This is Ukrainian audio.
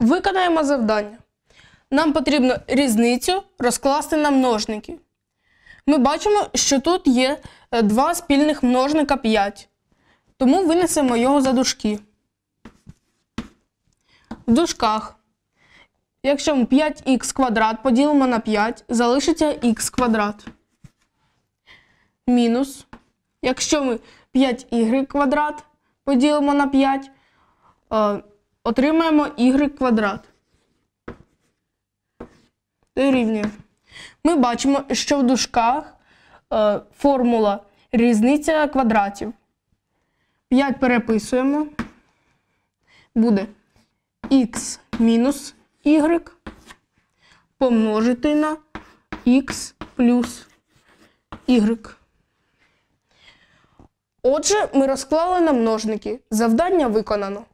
Виконаємо завдання. Нам потрібно різницю розкласти на множники. Ми бачимо, що тут є е, два спільних множника 5. Тому винесемо його за дужки. В дужках. Якщо ми 5х квадрат поділимо на 5, залишиться х квадрат. Мінус. Якщо ми 5 y квадрат поділимо на 5, Отримаємо y квадрат. Дорівнює. Ми бачимо, що в дужках е, формула різниця квадратів. 5 переписуємо. Буде х мінус y помножити на x плюс y. Отже, ми розклали на множники. Завдання виконано.